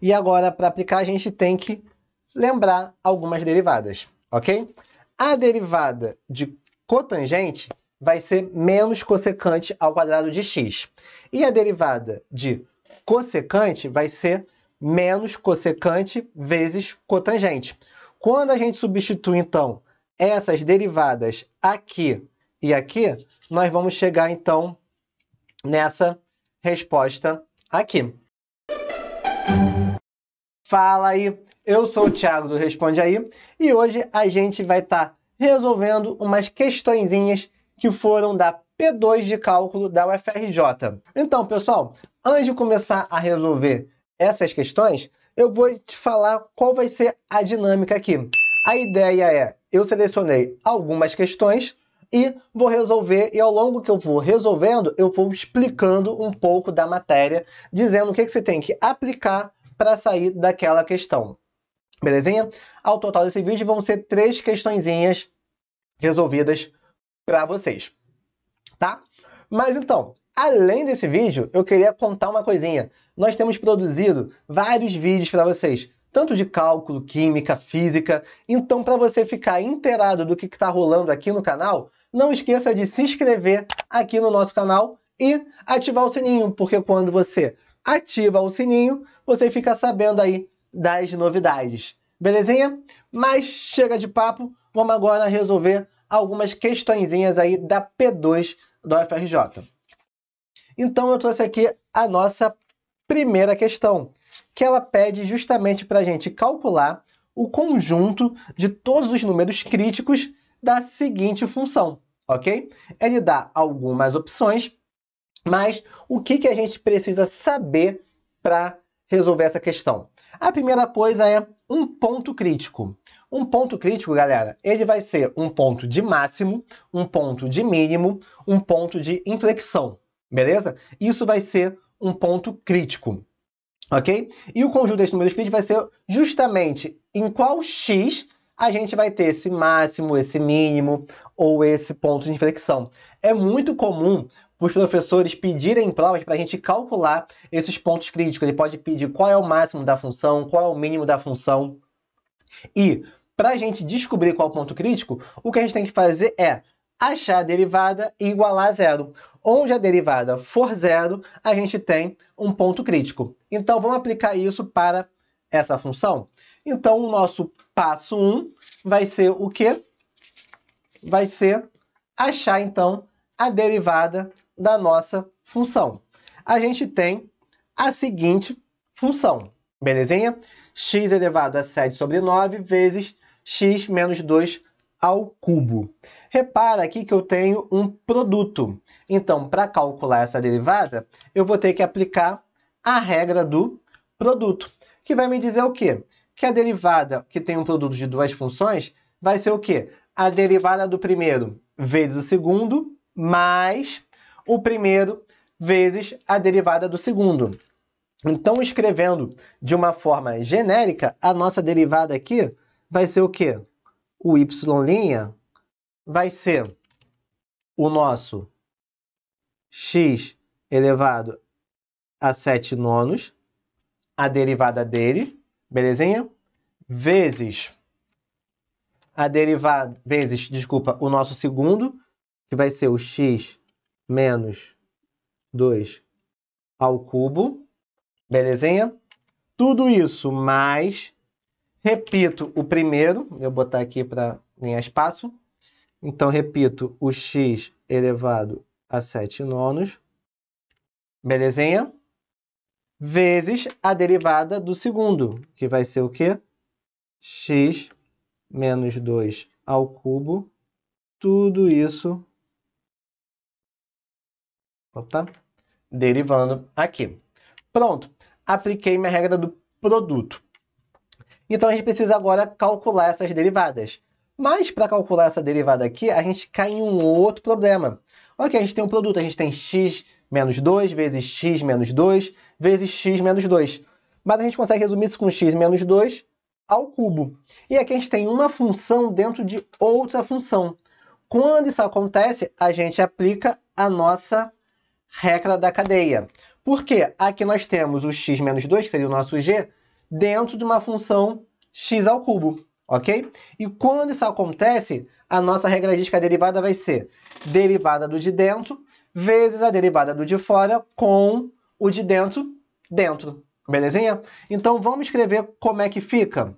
E agora, para aplicar, a gente tem que lembrar algumas derivadas, ok? A derivada de cotangente vai ser menos cossecante ao quadrado de x. E a derivada de cossecante vai ser menos cossecante vezes cotangente. Quando a gente substitui, então, essas derivadas aqui e aqui, nós vamos chegar, então, nessa resposta aqui. Fala aí, eu sou o Thiago do Responde Aí e hoje a gente vai estar tá resolvendo umas questõezinhas que foram da P2 de cálculo da UFRJ. Então, pessoal, antes de começar a resolver essas questões, eu vou te falar qual vai ser a dinâmica aqui. A ideia é, eu selecionei algumas questões e vou resolver, e ao longo que eu vou resolvendo, eu vou explicando um pouco da matéria, dizendo o que, que você tem que aplicar para sair daquela questão. Belezinha? Ao total desse vídeo vão ser três questõezinhas resolvidas para vocês, tá? Mas então, além desse vídeo, eu queria contar uma coisinha. Nós temos produzido vários vídeos para vocês, tanto de cálculo, química, física. Então, para você ficar inteirado do que está rolando aqui no canal, não esqueça de se inscrever aqui no nosso canal e ativar o sininho, porque quando você ativa o sininho, você fica sabendo aí das novidades. Belezinha? Mas chega de papo, vamos agora resolver algumas questõezinhas aí da P2 do FRJ. Então eu trouxe aqui a nossa primeira questão, que ela pede justamente para a gente calcular o conjunto de todos os números críticos da seguinte função, ok? Ele dá algumas opções, mas o que, que a gente precisa saber para resolver essa questão? A primeira coisa é um ponto crítico. Um ponto crítico, galera, ele vai ser um ponto de máximo, um ponto de mínimo, um ponto de inflexão, beleza? Isso vai ser um ponto crítico, ok? E o conjunto desses números críticos vai ser justamente em qual x a gente vai ter esse máximo, esse mínimo ou esse ponto de inflexão. É muito comum os professores pedirem provas para a gente calcular esses pontos críticos. Ele pode pedir qual é o máximo da função, qual é o mínimo da função. E para a gente descobrir qual é o ponto crítico, o que a gente tem que fazer é achar a derivada e igualar a zero. Onde a derivada for zero, a gente tem um ponto crítico. Então, vamos aplicar isso para essa função? Então, o nosso passo 1 um vai ser o quê? Vai ser achar, então, a derivada da nossa função. A gente tem a seguinte função, belezinha? x elevado a 7 sobre 9 vezes x menos 2 ao cubo. Repara aqui que eu tenho um produto. Então, para calcular essa derivada, eu vou ter que aplicar a regra do produto, que vai me dizer o quê? Que a derivada que tem um produto de duas funções vai ser o quê? A derivada do primeiro vezes o segundo mais o primeiro vezes a derivada do segundo. Então, escrevendo de uma forma genérica, a nossa derivada aqui vai ser o quê? O y' vai ser o nosso x elevado a 7 nonos, a derivada dele, belezinha? Vezes a derivada, vezes, desculpa, o nosso segundo, que vai ser o x menos 2 ao cubo, belezinha? Tudo isso mais, repito o primeiro, eu botar aqui para ganhar espaço, então repito o x elevado a 7 nonos, belezinha? Vezes a derivada do segundo, que vai ser o quê? x menos 2 ao cubo, tudo isso Opa, derivando aqui. Pronto, apliquei minha regra do produto. Então a gente precisa agora calcular essas derivadas. Mas para calcular essa derivada aqui, a gente cai em um outro problema. Ok, a gente tem um produto, a gente tem x menos 2 vezes x menos 2 vezes x menos 2. Mas a gente consegue resumir isso com x menos 2 ao cubo. E aqui a gente tem uma função dentro de outra função. Quando isso acontece, a gente aplica a nossa regra da cadeia. Por quê? aqui nós temos o x menos 2, que seria o nosso g, dentro de uma função x ao cubo, ok? E quando isso acontece, a nossa regra diz que a derivada vai ser derivada do de dentro vezes a derivada do de fora com o de dentro dentro, belezinha? Então vamos escrever como é que fica.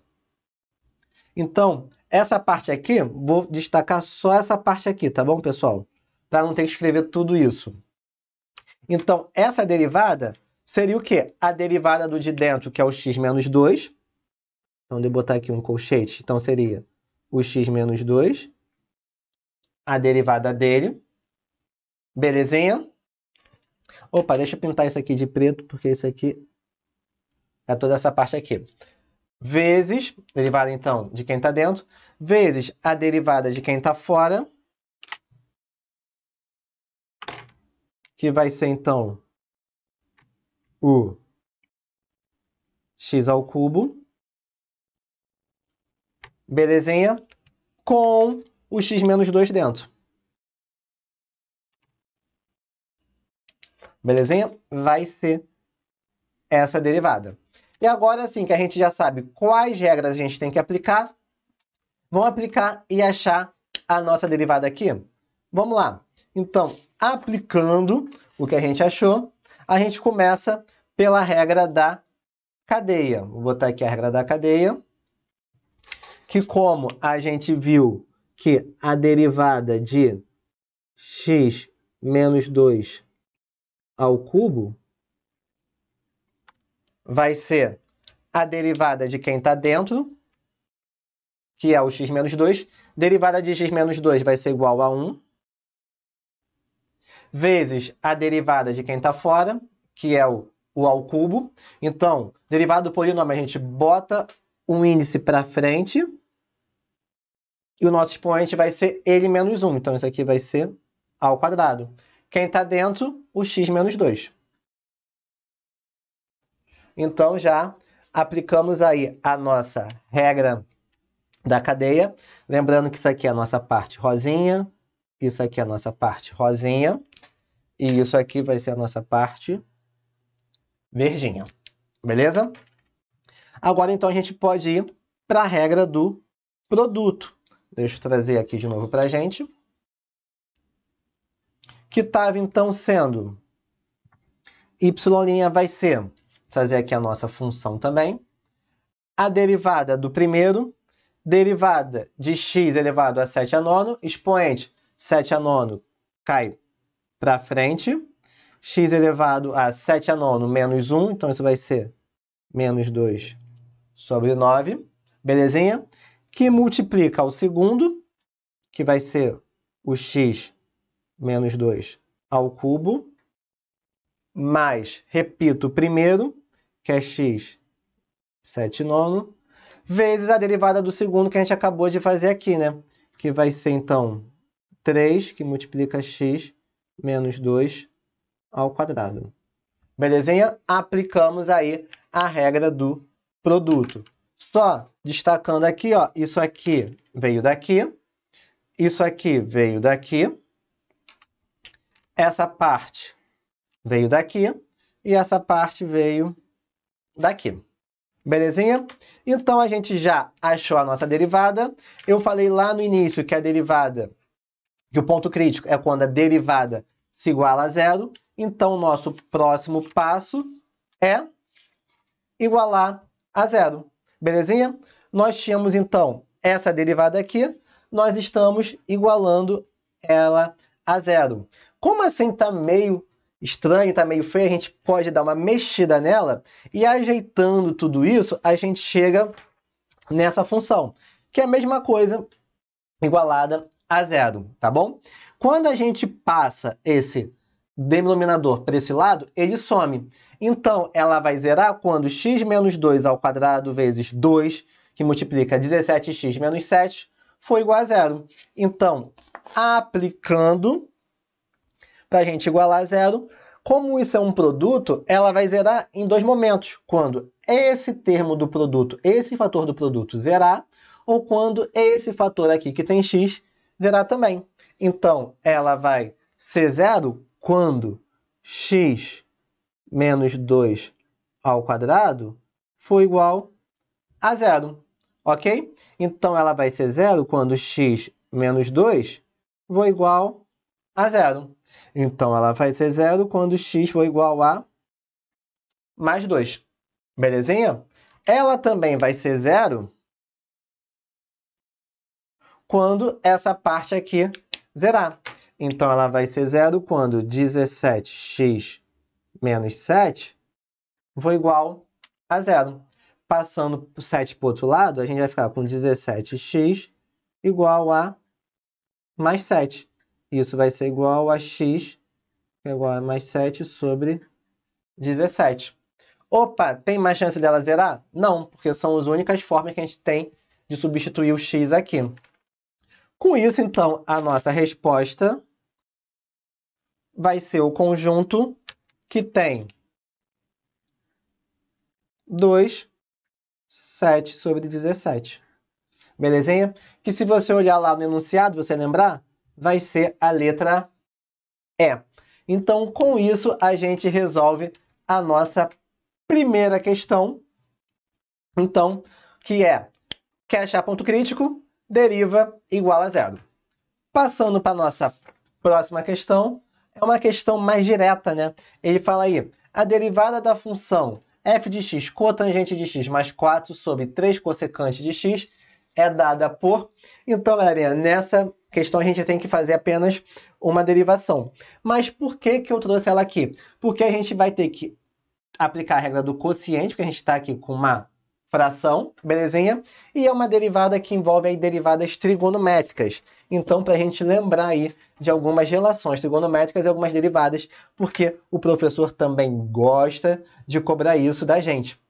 Então, essa parte aqui, vou destacar só essa parte aqui, tá bom, pessoal? Para não ter que escrever tudo isso. Então, essa derivada seria o quê? A derivada do de dentro, que é o x menos 2. Então, de botar aqui um colchete, então seria o x menos 2, a derivada dele. Belezinha? Opa, deixa eu pintar isso aqui de preto, porque isso aqui é toda essa parte aqui. Vezes, derivada então de quem está dentro, vezes a derivada de quem está fora, que vai ser então o x ao cubo, belezinha, com o x menos 2 dentro. Belezinha? Vai ser essa derivada. E agora sim que a gente já sabe quais regras a gente tem que aplicar, vamos aplicar e achar a nossa derivada aqui? Vamos lá. Então, aplicando o que a gente achou, a gente começa pela regra da cadeia. Vou botar aqui a regra da cadeia, que como a gente viu que a derivada de x menos 2 ao cubo vai ser a derivada de quem está dentro, que é o x menos 2. Derivada de x menos 2 vai ser igual a 1 vezes a derivada de quem está fora, que é o, o ao cubo. Então, derivada do polinômio, a gente bota um índice para frente e o nosso expoente vai ser ele menos 1. Então, isso aqui vai ser ao quadrado. Quem está dentro, o x menos 2. Então, já aplicamos aí a nossa regra da cadeia. Lembrando que isso aqui é a nossa parte rosinha, isso aqui é a nossa parte rosinha. E isso aqui vai ser a nossa parte verdinha, beleza? Agora, então, a gente pode ir para a regra do produto. Deixa eu trazer aqui de novo para a gente. Que estava, então, sendo y' vai ser, fazer aqui a nossa função também, a derivada do primeiro, derivada de x elevado a 7 a nono, expoente 7 a nono cai para frente. x elevado a 7 a 9 menos 1, então isso vai ser menos 2 sobre 9, belezinha? Que multiplica o segundo, que vai ser o x menos 2 ao cubo, mais, repito, o primeiro, que é x 7 nono, vezes a derivada do segundo que a gente acabou de fazer aqui, né? Que vai ser, então, 3, que multiplica x menos 2 ao quadrado. Belezinha? Aplicamos aí a regra do produto. Só destacando aqui, ó, isso aqui veio daqui, isso aqui veio daqui, essa parte veio daqui e essa parte veio daqui. Belezinha? Então a gente já achou a nossa derivada. Eu falei lá no início que a derivada que o ponto crítico é quando a derivada se iguala a zero. Então, o nosso próximo passo é igualar a zero. Belezinha? Nós tínhamos, então, essa derivada aqui. Nós estamos igualando ela a zero. Como assim está meio estranho, está meio feio, a gente pode dar uma mexida nela. E ajeitando tudo isso, a gente chega nessa função, que é a mesma coisa igualada a zero, tá bom? Quando a gente passa esse denominador para esse lado, ele some. Então, ela vai zerar quando x menos 2 ao quadrado vezes 2, que multiplica 17x menos 7, foi igual a zero. Então, aplicando, para a gente igualar a zero, como isso é um produto, ela vai zerar em dois momentos. Quando esse termo do produto, esse fator do produto zerar, ou quando esse fator aqui que tem x zerar também. Então, ela vai ser zero quando x menos 2 ao quadrado for igual a zero, ok? Então, ela vai ser zero quando x menos 2 for igual a zero. Então, ela vai ser zero quando x for igual a mais 2. Belezinha? Ela também vai ser zero quando essa parte aqui zerar. Então ela vai ser zero quando 17x menos 7 for igual a zero. Passando 7 para o outro lado, a gente vai ficar com 17x igual a mais 7. Isso vai ser igual a x, é igual a mais 7 sobre 17. Opa, tem mais chance dela zerar? Não, porque são as únicas formas que a gente tem de substituir o x aqui. Com isso, então, a nossa resposta vai ser o conjunto que tem 2, 7 sobre 17. Belezinha? Que se você olhar lá no enunciado, você lembrar, vai ser a letra E. Então, com isso, a gente resolve a nossa primeira questão. Então, que é, quer achar ponto crítico? deriva igual a zero. Passando para a nossa próxima questão, é uma questão mais direta, né? Ele fala aí, a derivada da função f de x cotangente de x mais 4 sobre 3 cossecante de x é dada por... Então, galera, nessa questão a gente tem que fazer apenas uma derivação. Mas por que, que eu trouxe ela aqui? Porque a gente vai ter que aplicar a regra do quociente, porque a gente está aqui com uma fração, belezinha? E é uma derivada que envolve aí derivadas trigonométricas. Então, para a gente lembrar aí de algumas relações trigonométricas e algumas derivadas, porque o professor também gosta de cobrar isso da gente.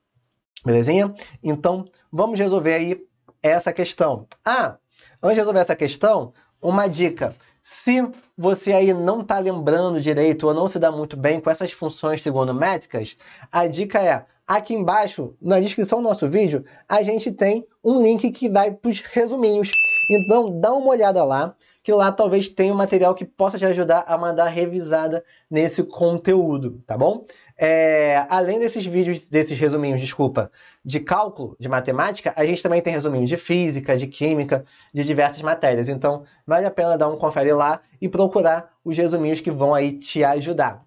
Belezinha? Então, vamos resolver aí essa questão. Ah, antes de resolver essa questão, uma dica. Se você aí não está lembrando direito ou não se dá muito bem com essas funções trigonométricas, a dica é Aqui embaixo, na descrição do nosso vídeo, a gente tem um link que vai para os resuminhos. Então dá uma olhada lá, que lá talvez tenha um material que possa te ajudar a mandar revisada nesse conteúdo, tá bom? É, além desses vídeos, desses resuminhos, desculpa, de cálculo, de matemática, a gente também tem resuminho de física, de química, de diversas matérias. Então, vale a pena dar um confere lá e procurar os resuminhos que vão aí te ajudar,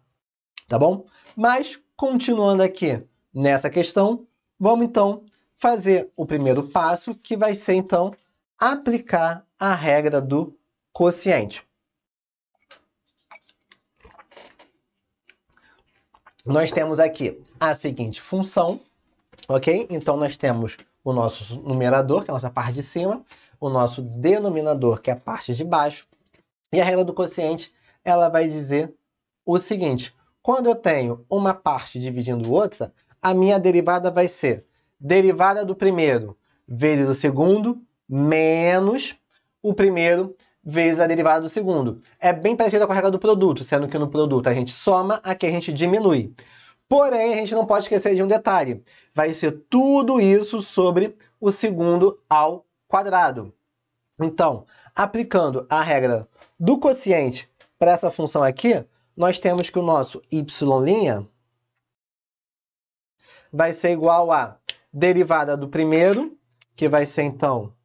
tá bom? Mas, continuando aqui, Nessa questão, vamos então fazer o primeiro passo, que vai ser então aplicar a regra do quociente. Nós temos aqui a seguinte função, ok? Então nós temos o nosso numerador, que é a nossa parte de cima, o nosso denominador, que é a parte de baixo, e a regra do quociente, ela vai dizer o seguinte: quando eu tenho uma parte dividindo outra, a minha derivada vai ser derivada do primeiro vezes o segundo menos o primeiro vezes a derivada do segundo. É bem parecido com a regra do produto, sendo que no produto a gente soma, aqui a gente diminui. Porém, a gente não pode esquecer de um detalhe. Vai ser tudo isso sobre o segundo ao quadrado. Então, aplicando a regra do quociente para essa função aqui, nós temos que o nosso y' vai ser igual a derivada do primeiro, que vai ser então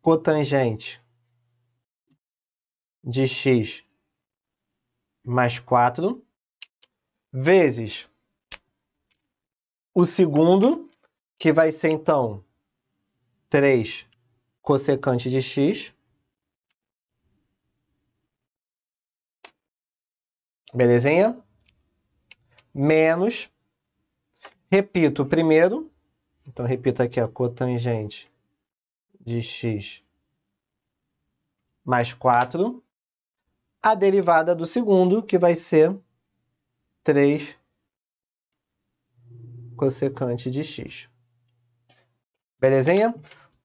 cotangente de x mais 4 vezes o segundo, que vai ser então 3 cossecante de x. Belezinha? Menos Repito o primeiro, então repito aqui a cotangente de x mais 4, a derivada do segundo, que vai ser 3 cossecante de x. Belezinha?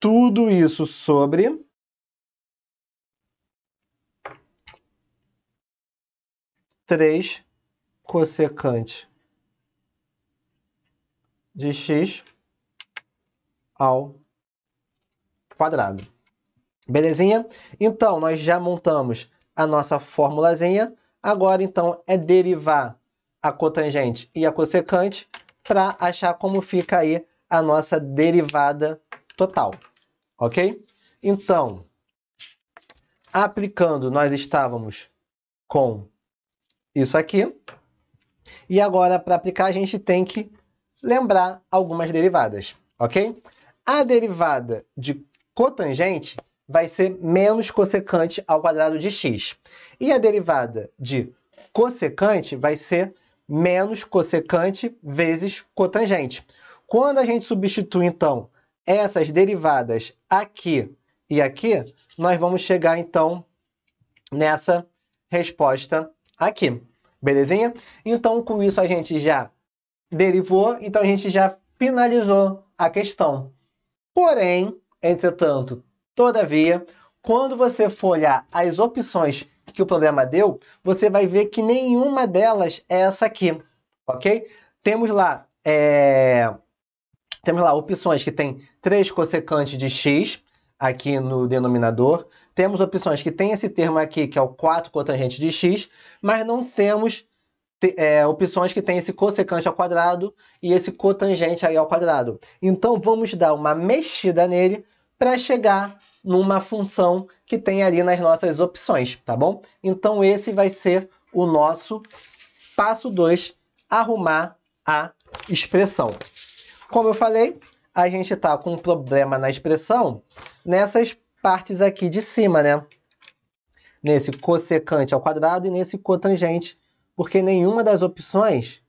Tudo isso sobre três cossecante de x ao quadrado. Belezinha? Então, nós já montamos a nossa formulazinha. Agora, então, é derivar a cotangente e a cossecante para achar como fica aí a nossa derivada total, ok? Então, aplicando, nós estávamos com isso aqui. E agora, para aplicar, a gente tem que lembrar algumas derivadas, ok? A derivada de cotangente vai ser menos cossecante ao quadrado de x. E a derivada de cossecante vai ser menos cossecante vezes cotangente. Quando a gente substitui, então, essas derivadas aqui e aqui, nós vamos chegar, então, nessa resposta aqui. Belezinha? Então, com isso, a gente já derivou, então a gente já finalizou a questão. Porém, entretanto, todavia, quando você for olhar as opções que o problema deu, você vai ver que nenhuma delas é essa aqui, ok? Temos lá, é... temos lá opções que tem três cossecantes de x aqui no denominador, temos opções que tem esse termo aqui, que é o 4 cotangente de x, mas não temos é, opções que tem esse cossecante ao quadrado e esse cotangente aí ao quadrado. Então vamos dar uma mexida nele para chegar numa função que tem ali nas nossas opções, tá bom? Então esse vai ser o nosso passo 2, arrumar a expressão. Como eu falei, a gente está com um problema na expressão nessas partes aqui de cima, né? Nesse cossecante ao quadrado e nesse cotangente porque nenhuma das opções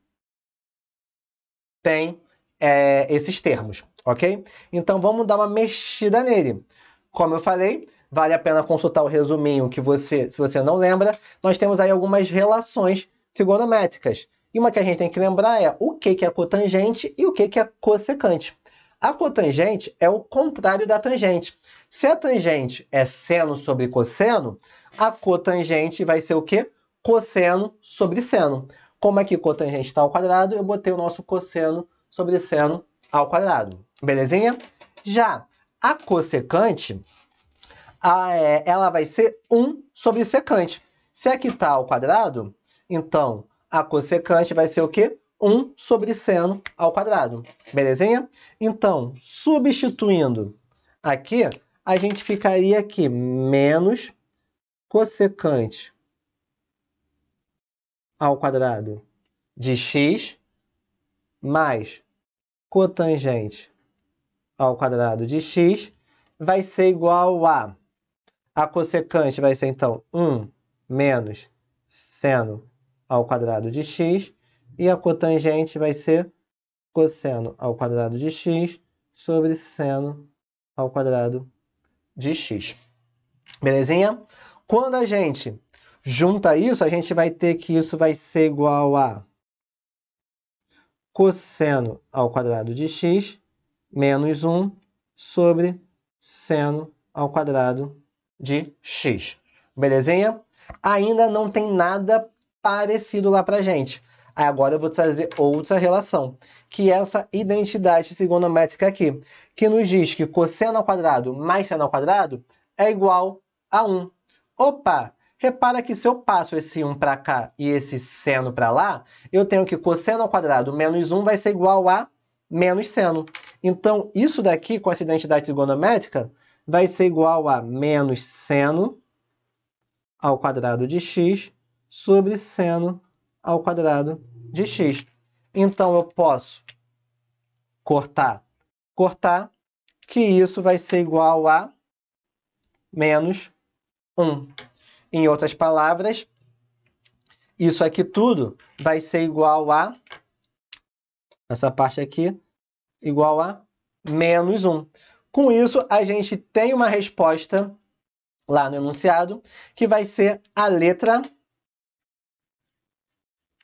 tem é, esses termos, ok? Então vamos dar uma mexida nele. Como eu falei, vale a pena consultar o resuminho que você, se você não lembra, nós temos aí algumas relações trigonométricas. E uma que a gente tem que lembrar é o que é cotangente e o que é cossecante. A cotangente é o contrário da tangente. Se a tangente é seno sobre cosseno, a cotangente vai ser o quê? cosseno sobre seno. Como aqui cotangente está ao quadrado, eu botei o nosso cosseno sobre seno ao quadrado. Belezinha? Já a cossecante, a, é, ela vai ser 1 sobre secante. Se aqui está ao quadrado, então a cossecante vai ser o quê? 1 sobre seno ao quadrado. Belezinha? Então, substituindo aqui, a gente ficaria aqui menos cossecante ao quadrado de x mais cotangente ao quadrado de x vai ser igual a... A cossecante vai ser, então, 1 menos seno ao quadrado de x e a cotangente vai ser cosseno ao quadrado de x sobre seno ao quadrado de x. Belezinha? Quando a gente Junta isso, a gente vai ter que isso vai ser igual a cosseno ao quadrado de x menos 1 sobre seno ao quadrado de x. Belezinha? Ainda não tem nada parecido lá para gente. Agora eu vou trazer outra relação, que é essa identidade trigonométrica aqui, que nos diz que cosseno ao quadrado mais seno ao quadrado é igual a 1. Opa! Repara que se eu passo esse 1 para cá e esse seno para lá, eu tenho que cosseno ao quadrado menos 1 vai ser igual a menos seno. Então, isso daqui, com essa identidade trigonométrica, vai ser igual a menos seno ao quadrado de x sobre seno ao quadrado de x. Então, eu posso cortar, cortar, que isso vai ser igual a menos 1. Em outras palavras, isso aqui tudo vai ser igual a essa parte aqui igual a menos 1. Com isso, a gente tem uma resposta lá no enunciado que vai ser a letra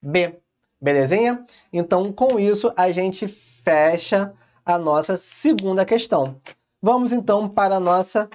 B. Belezinha? Então, com isso, a gente fecha a nossa segunda questão. Vamos então para a nossa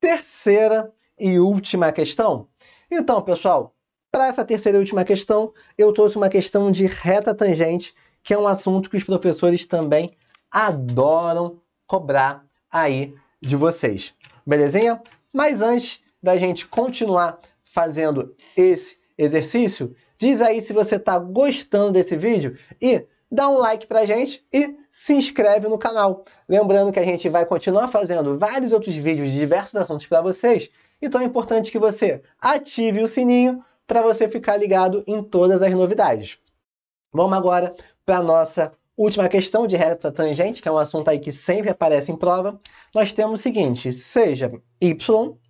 terceira questão e última questão? Então, pessoal, para essa terceira e última questão, eu trouxe uma questão de reta tangente, que é um assunto que os professores também adoram cobrar aí de vocês. Belezinha? Mas antes da gente continuar fazendo esse exercício, diz aí se você está gostando desse vídeo e dá um like a gente e se inscreve no canal. Lembrando que a gente vai continuar fazendo vários outros vídeos de diversos assuntos para vocês então é importante que você ative o sininho para você ficar ligado em todas as novidades. Vamos agora para a nossa última questão de reta tangente, que é um assunto aí que sempre aparece em prova. Nós temos o seguinte, seja y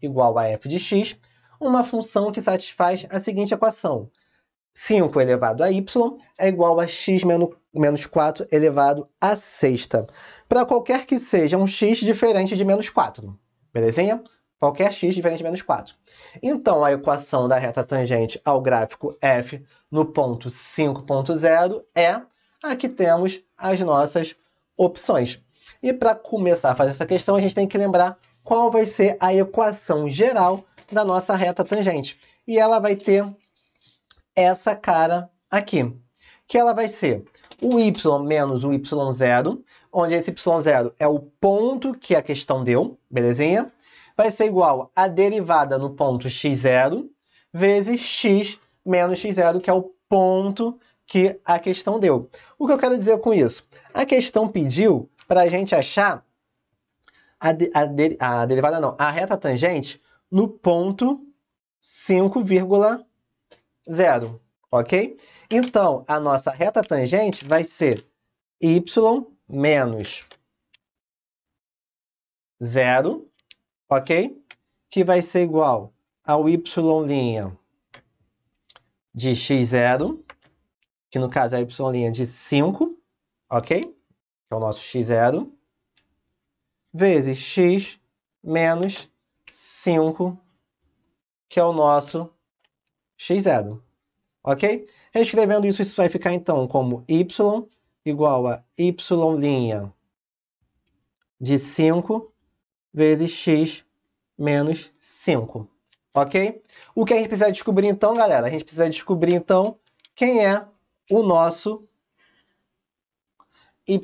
igual a f de x, uma função que satisfaz a seguinte equação. 5 elevado a y é igual a x menos 4 elevado a sexta. Para qualquer que seja um x diferente de menos 4, belezinha? qualquer x diferente de menos 4. Então, a equação da reta tangente ao gráfico f no ponto 5.0 é aqui temos as nossas opções. E para começar a fazer essa questão, a gente tem que lembrar qual vai ser a equação geral da nossa reta tangente. E ela vai ter essa cara aqui, que ela vai ser o y menos o y0, onde esse y0 é o ponto que a questão deu, belezinha? vai ser igual a derivada no ponto x0 vezes x menos x0, que é o ponto que a questão deu. O que eu quero dizer com isso? A questão pediu para a gente achar a, de, a, de, a, derivada, não, a reta tangente no ponto 5,0, ok? Então, a nossa reta tangente vai ser y menos 0 ok? Que vai ser igual ao y' de x0, que no caso é y' de 5, ok? Que é o nosso x0, vezes x menos 5, que é o nosso x0, ok? Reescrevendo isso, isso vai ficar então como y igual a y' de 5 vezes x menos 5, ok? O que a gente precisa descobrir então, galera? A gente precisa descobrir então quem é o nosso y'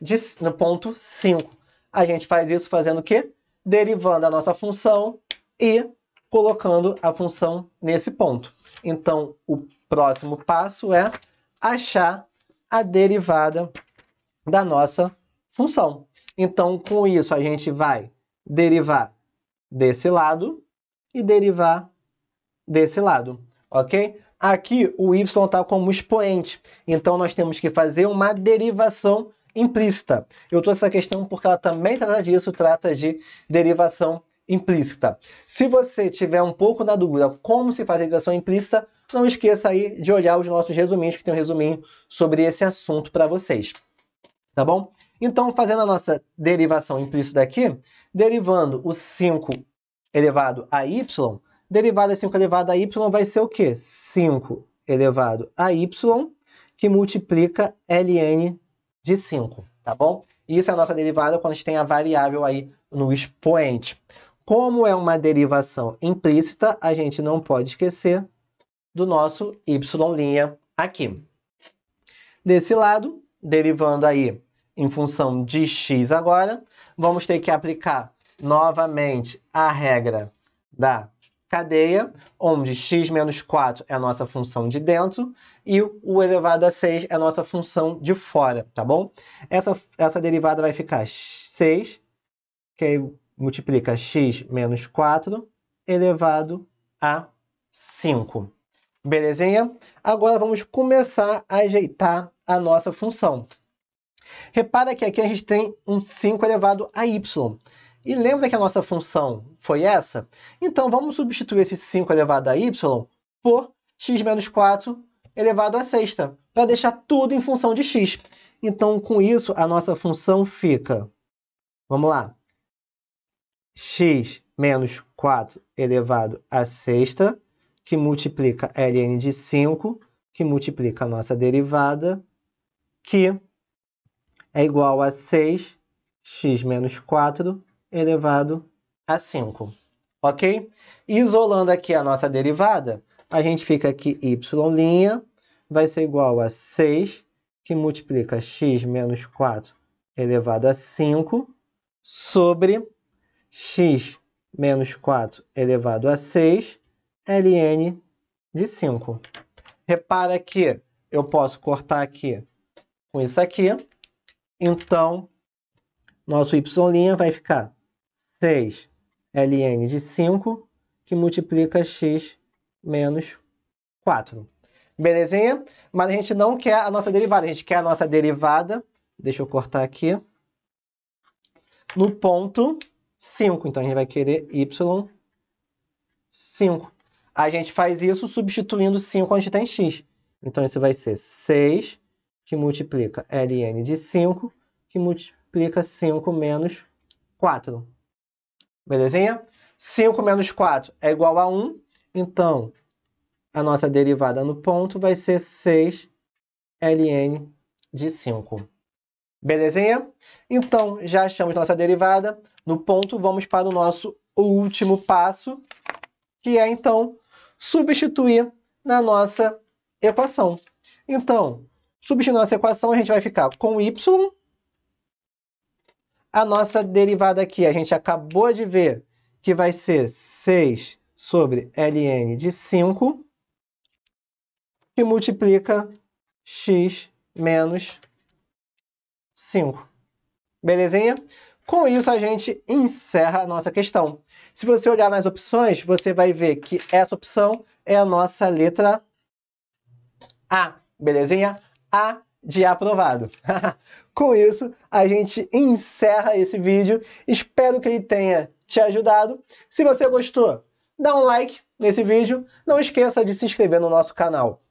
de, no ponto 5. A gente faz isso fazendo o quê? Derivando a nossa função e colocando a função nesse ponto. Então, o próximo passo é achar a derivada da nossa função. Então, com isso, a gente vai derivar desse lado e derivar desse lado, ok? Aqui o y está como expoente, então nós temos que fazer uma derivação implícita. Eu trouxe essa questão porque ela também trata disso, trata de derivação implícita. Se você tiver um pouco na dúvida como se faz a derivação implícita, não esqueça aí de olhar os nossos resuminhos, que tem um resuminho sobre esse assunto para vocês. Tá bom? Então, fazendo a nossa derivação implícita aqui, derivando o 5 elevado a y, derivada 5 elevado a y vai ser o quê? 5 elevado a y, que multiplica ln de 5, tá bom? Isso é a nossa derivada quando a gente tem a variável aí no expoente. Como é uma derivação implícita, a gente não pode esquecer do nosso y' aqui. Desse lado, derivando aí em função de x agora, vamos ter que aplicar novamente a regra da cadeia, onde x menos 4 é a nossa função de dentro e o elevado a 6 é a nossa função de fora, tá bom? Essa, essa derivada vai ficar 6, que aí multiplica x menos 4 elevado a 5. Belezinha? Agora vamos começar a ajeitar a nossa função. Repara que aqui a gente tem um 5 elevado a y. E lembra que a nossa função foi essa? Então vamos substituir esse 5 elevado a y por x menos 4 elevado a sexta, para deixar tudo em função de x. Então com isso a nossa função fica, vamos lá, x menos 4 elevado a sexta, que multiplica ln de 5, que multiplica a nossa derivada, que é igual a 6 x menos 4 elevado a 5. Ok? Isolando aqui a nossa derivada, a gente fica aqui y' vai ser igual a 6, que multiplica x menos 4 elevado a 5, sobre x menos 4 elevado a 6, ln de 5. Repara que eu posso cortar aqui com isso aqui então, nosso y' vai ficar 6 ln de 5, que multiplica x menos 4. Belezinha? Mas a gente não quer a nossa derivada, a gente quer a nossa derivada, deixa eu cortar aqui, no ponto 5. Então, a gente vai querer y 5. A gente faz isso substituindo 5 onde tem x. Então, isso vai ser 6 que multiplica ln de 5, que multiplica 5 menos 4. Belezinha? 5 menos 4 é igual a 1, então a nossa derivada no ponto vai ser 6 ln de 5. Belezinha? Então, já achamos nossa derivada. No ponto, vamos para o nosso último passo, que é, então, substituir na nossa equação. Então, Substituindo nossa equação, a gente vai ficar com y. A nossa derivada aqui, a gente acabou de ver que vai ser 6 sobre ln de 5, que multiplica x menos 5. Belezinha? Com isso, a gente encerra a nossa questão. Se você olhar nas opções, você vai ver que essa opção é a nossa letra A. Belezinha? A de aprovado. Com isso, a gente encerra esse vídeo. Espero que ele tenha te ajudado. Se você gostou, dá um like nesse vídeo. Não esqueça de se inscrever no nosso canal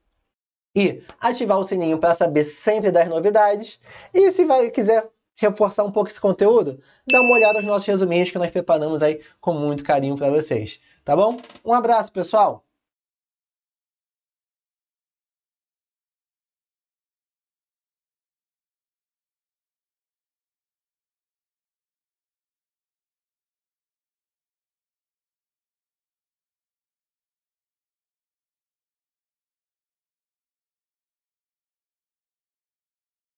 e ativar o sininho para saber sempre das novidades. E se vai, quiser reforçar um pouco esse conteúdo, dá uma olhada nos nossos resuminhos que nós preparamos aí com muito carinho para vocês. Tá bom? Um abraço, pessoal!